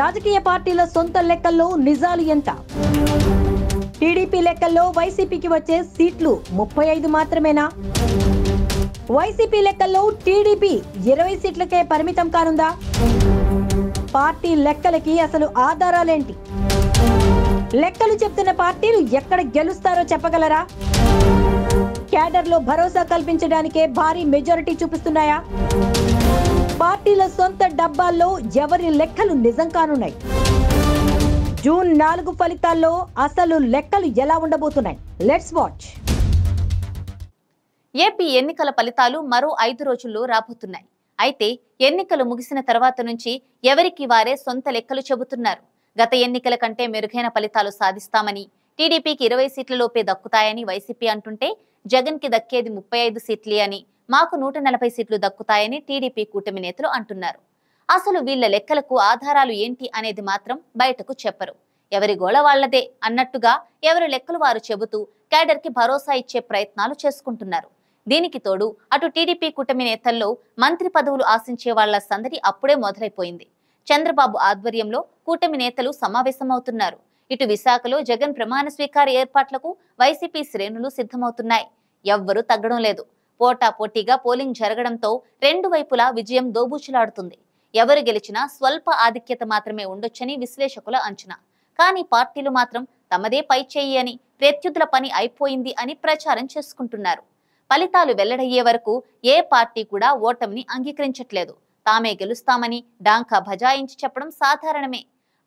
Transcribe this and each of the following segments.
రాజకీయ పార్టీల సొంత లెక్కల్లో నిజాలు ఎంత టీడీపీ లెక్కల్లో వైసీపీకి వచ్చే సీట్లు ముప్పై ఐదు మాత్రమేనా వైసీపీ లెక్కల్లో టీడీపీ ఇరవై సీట్లకే పరిమితం కానుందా పార్టీ లెక్కలకి అసలు ఆధారాలేంటి లెక్కలు చెప్తున్న పార్టీలు ఎక్కడ గెలుస్తారో చెప్పగలరా క్యాడర్లో భరోసా కల్పించడానికే భారీ మెజారిటీ చూపిస్తున్నాయా పార్టీల సొంత డబ్బాల్లో ఎవరి లెక్కలు నిజం కానున్నాయి జూన్ నాలుగు ఫలితాల్లో అసలు లెక్కలు ఎలా ఉండబోతున్నాయి లెట్స్ వాచ్ ఏపీ ఎన్నికల ఫలితాలు మరో ఐదు రోజుల్లో రాబోతున్నాయి అయితే ఎన్నికలు ముగిసిన తర్వాత నుంచి ఎవరికి వారే సొంత లెక్కలు చెబుతున్నారు గత ఎన్నికల కంటే మెరుగైన ఫలితాలు సాధిస్తామని టీడీపీకి ఇరవై సీట్లలోపే దక్కుతాయని వైసీపీ అంటుంటే జగన్కి దక్కేది ముప్పై ఐదు సీట్లే అని మాకు నూట నలభై సీట్లు దక్కుతాయని టీడీపీ కూటమి నేతలు అంటున్నారు అసలు వీళ్ల లెక్కలకు ఆధారాలు ఏంటి అనేది మాత్రం బయటకు చెప్పరు ఎవరి గోళ వాళ్లదే అన్నట్టుగా ఎవరి లెక్కలు వారు చెబుతూ కేడర్కి భరోసా ఇచ్చే ప్రయత్నాలు చేసుకుంటున్నారు దీనికి తోడు అటు టీడీపీ కూటమి నేతల్లో మంత్రి పదవులు ఆశించే వాళ్ల సందడి అప్పుడే మొదలైపోయింది చంద్రబాబు ఆధ్వర్యంలో కూటమి నేతలు సమావేశమవుతున్నారు ఇటు విశాఖలో జగన్ ప్రమాణ స్వీకార ఏర్పాట్లకు వైసీపీ శ్రేణులు సిద్ధమవుతున్నాయి ఎవ్వరూ తగ్గడం లేదు పోటాపోటీగా పోలింగ్ జరగడంతో రెండు వైపులా విజయం దోబూచులాడుతుంది ఎవరు గెలిచినా స్వల్ప ఆధిక్యత మాత్రమే ఉండొచ్చని విశ్లేషకుల అంచనా కానీ పార్టీలు మాత్రం తమదే చేయి అని ప్రత్యుతుల పని అయిపోయింది అని ప్రచారం చేసుకుంటున్నారు ఫలితాలు వెల్లడయ్యే వరకు ఏ పార్టీ కూడా ఓటమిని అంగీకరించట్లేదు తామే గెలుస్తామని డాంకా భజాయించి చెప్పడం సాధారణమే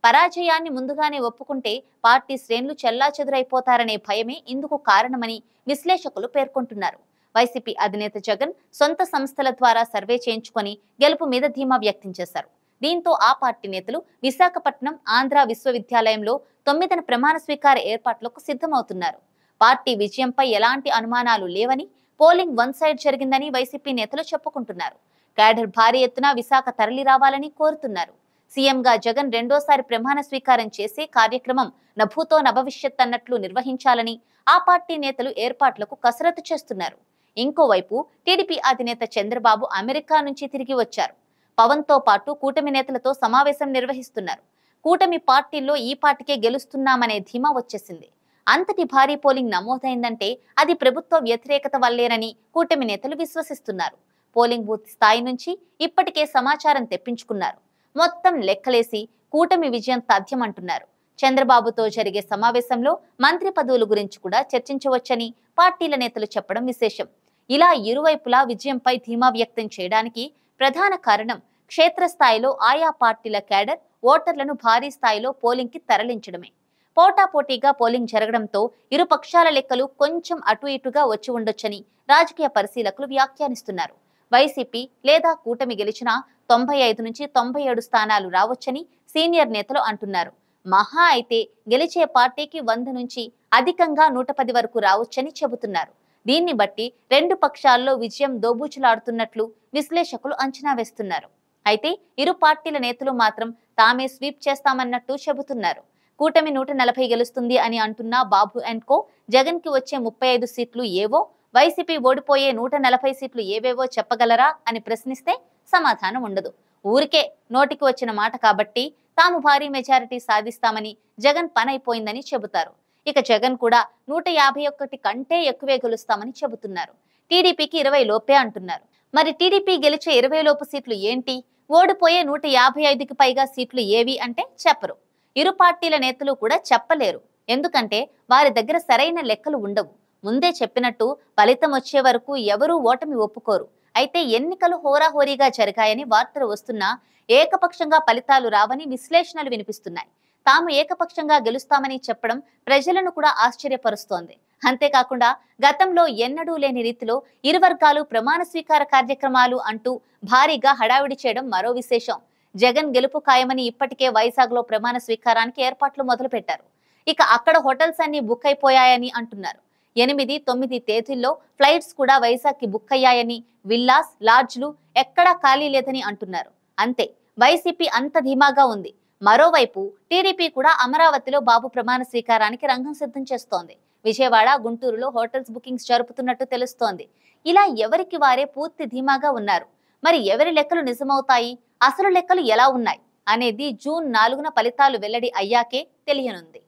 పరాజయాన్ని ముందుగానే ఒప్పుకుంటే పార్టీ శ్రేణులు చెల్లాచెదురైపోతారనే భయమే ఇందుకు కారణమని విశ్లేషకులు పేర్కొంటున్నారు వైసీపీ అధినేత జగన్ సొంత సంస్థల ద్వారా సర్వే చేయించుకొని గెలుపు మీద ధీమా వ్యక్తం చేశారు దీంతో ఆ పార్టీ నేతలు విశాఖపట్నం ఆంధ్ర విశ్వవిద్యాలయంలో తొమ్మిదిన ప్రమాణ స్వీకార ఏర్పాట్లకు సిద్ధమవుతున్నారు పార్టీ విజయంపై ఎలాంటి అనుమానాలు లేవని పోలింగ్ వన్ సైడ్ జరిగిందని వైసీపీ నేతలు చెప్పుకుంటున్నారు కేడర్ భారీ ఎత్తున విశాఖ తరలి రావాలని కోరుతున్నారు సీఎంగా జగన్ రెండోసారి ప్రమాణ స్వీకారం చేసే కార్యక్రమం నభూతో నభవిష్యత్ అన్నట్లు నిర్వహించాలని ఆ పార్టీ నేతలు ఏర్పాట్లకు కసరత్తు చేస్తున్నారు ఇంకోవైపు టీడీపీ అధినేత చంద్రబాబు అమెరికా నుంచి తిరిగి వచ్చారు పవన్తో పాటు కూటమి నేతలతో సమావేశం నిర్వహిస్తున్నారు కూటమి పార్టీల్లో ఈ పార్టీకే గెలుస్తున్నామనే ధీమా వచ్చేసింది అంతటి భారీ పోలింగ్ నమోదైందంటే అది ప్రభుత్వ వ్యతిరేకత వల్లేనని కూటమి నేతలు విశ్వసిస్తున్నారు పోలింగ్ బూత్ స్థాయి నుంచి ఇప్పటికే సమాచారం తెప్పించుకున్నారు మొత్తం లెక్కలేసి కూటమి విజయం సాధ్యమంటున్నారు చంద్రబాబుతో జరిగే సమావేశంలో మంత్రి పదవుల గురించి కూడా చర్చించవచ్చని పార్టీల నేతలు చెప్పడం విశేషం ఇలా ఇరువైపులా విజయంపై ధీమా వ్యక్తం చేయడానికి ప్రధాన కారణం క్షేత్రస్థాయిలో ఆయా పార్టీల క్యాడర్ ఓటర్లను భారీ స్థాయిలో పోలింగ్కి తరలించడమే పోటాపోటీగా పోలింగ్ జరగడంతో ఇరు పక్షాల లెక్కలు కొంచెం అటు ఇటుగా వచ్చి ఉండొచ్చని రాజకీయ పరిశీలకులు వ్యాఖ్యానిస్తున్నారు వైసీపీ లేదా కూటమి గెలిచినా తొంభై ఐదు నుంచి తొంభై ఏడు స్థానాలు రావచ్చని సీనియర్ నేతలు అంటున్నారు మహా అయితే గెలిచే పార్టీకి వంద నుంచి అధికంగా నూట పది వరకు రావచ్చని చెబుతున్నారు దీన్ని బట్టి రెండు పక్షాల్లో విజయం దోబూచులాడుతున్నట్లు విశ్లేషకులు అంచనా వేస్తున్నారు అయితే ఇరు పార్టీల నేతలు మాత్రం తామే స్వీప్ చేస్తామన్నట్టు చెబుతున్నారు కూటమి నూట నలభై గెలుస్తుంది అని అంటున్న బాబు అండ్ కో జగన్ కి వచ్చే ముప్పై ఐదు సీట్లు ఏవో వైసీపీ ఓడిపోయే నూట నలభై సీట్లు ఏవేవో చెప్పగలరా అని ప్రశ్నిస్తే సమాధానం ఉండదు ఊరికే నోటికి వచ్చిన మాట కాబట్టి తాము భారీ మెజారిటీ సాధిస్తామని జగన్ పనైపోయిందని చెబుతారు ఇక జగన్ కూడా నూట యాభై ఒక్కటి కంటే ఎక్కువే గెలుస్తామని చెబుతున్నారు టీడీపీకి ఇరవై లోపే అంటున్నారు మరి టీడీపీ గెలిచే ఇరవై లోపు సీట్లు ఏంటి ఓడిపోయే నూట యాభై ఐదుకి పైగా సీట్లు ఏవి అంటే చెప్పరు ఇరు పార్టీల నేతలు కూడా చెప్పలేరు ఎందుకంటే వారి దగ్గర సరైన లెక్కలు ఉండవు ముందే చెప్పినట్టు ఫలితం వచ్చే వరకు ఎవరూ ఓటమి ఒప్పుకోరు అయితే ఎన్నికలు హోరాహోరీగా జరిగాయని వార్తలు వస్తున్నా ఏకపక్షంగా ఫలితాలు రావని విశ్లేషణలు వినిపిస్తున్నాయి తాము ఏకపక్షంగా గెలుస్తామని చెప్పడం ప్రజలను కూడా ఆశ్చర్యపరుస్తోంది అంతేకాకుండా గతంలో ఎన్నడూ లేని రీతిలో ఇరు వర్గాలు ప్రమాణ స్వీకార కార్యక్రమాలు అంటూ భారీగా హడావిడి చేయడం మరో విశేషం జగన్ గెలుపు ఖాయమని ఇప్పటికే వైజాగ్ లో ప్రమాణ స్వీకారానికి ఏర్పాట్లు మొదలుపెట్టారు ఇక అక్కడ హోటల్స్ అన్ని బుక్ అయిపోయాయని అంటున్నారు ఎనిమిది తొమ్మిది తేదీల్లో ఫ్లైట్స్ కూడా వైజాగ్ కి బుక్ అయ్యాయని విల్లాస్ లాడ్జ్లు ఎక్కడా ఖాళీ లేదని అంటున్నారు అంతే వైసీపీ అంత ధీమాగా ఉంది మరోవైపు టీడీపీ కూడా అమరావతిలో బాబు ప్రమాణ స్వీకారానికి రంగం సిద్ధం చేస్తోంది విజయవాడ గుంటూరులో హోటల్స్ బుకింగ్స్ జరుపుతున్నట్టు తెలుస్తోంది ఇలా ఎవరికి వారే పూర్తి ధీమాగా ఉన్నారు మరి ఎవరి లెక్కలు నిజమవుతాయి అసలు లెక్కలు ఎలా ఉన్నాయి అనేది జూన్ నాలుగున ఫలితాలు వెల్లడి అయ్యాకే తెలియనుంది